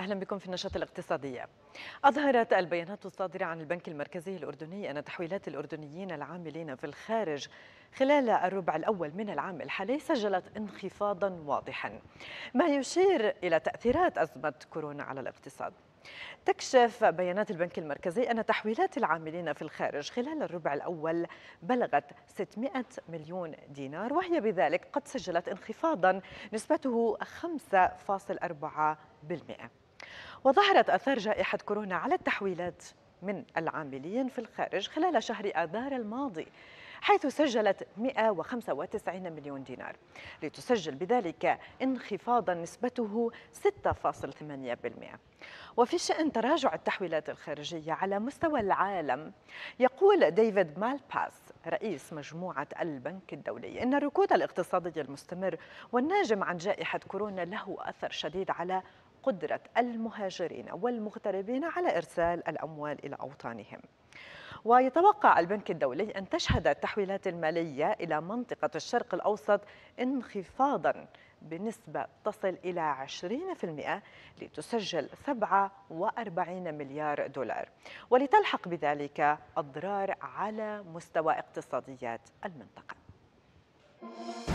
أهلا بكم في النشاط الاقتصادية أظهرت البيانات الصادرة عن البنك المركزي الأردني أن تحويلات الأردنيين العاملين في الخارج خلال الربع الأول من العام الحالي سجلت انخفاضا واضحا ما يشير إلى تأثيرات أزمة كورونا على الاقتصاد تكشف بيانات البنك المركزي أن تحويلات العاملين في الخارج خلال الربع الأول بلغت 600 مليون دينار وهي بذلك قد سجلت انخفاضا نسبته 5.4% وظهرت أثار جائحة كورونا على التحويلات من العاملين في الخارج خلال شهر آذار الماضي حيث سجلت 195 مليون دينار لتسجل بذلك انخفاضا نسبته 6.8% وفي شأن تراجع التحويلات الخارجية على مستوى العالم يقول ديفيد مالباس رئيس مجموعة البنك الدولي إن الركود الاقتصادي المستمر والناجم عن جائحة كورونا له أثر شديد على قدرة المهاجرين والمغتربين على إرسال الأموال إلى أوطانهم ويتوقع البنك الدولي أن تشهد التحويلات المالية إلى منطقة الشرق الأوسط انخفاضاً بنسبة تصل إلى 20% لتسجل 47 مليار دولار ولتلحق بذلك أضرار على مستوى اقتصاديات المنطقة.